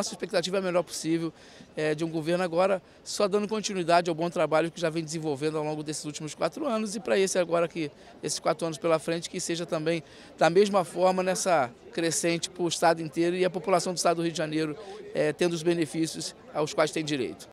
Nossa expectativa é a melhor possível é, de um governo agora só dando continuidade ao bom trabalho que já vem desenvolvendo ao longo desses últimos quatro anos e para esse agora que esses quatro anos pela frente que seja também da mesma forma nessa crescente para o estado inteiro e a população do estado do Rio de Janeiro é, tendo os benefícios aos quais tem direito.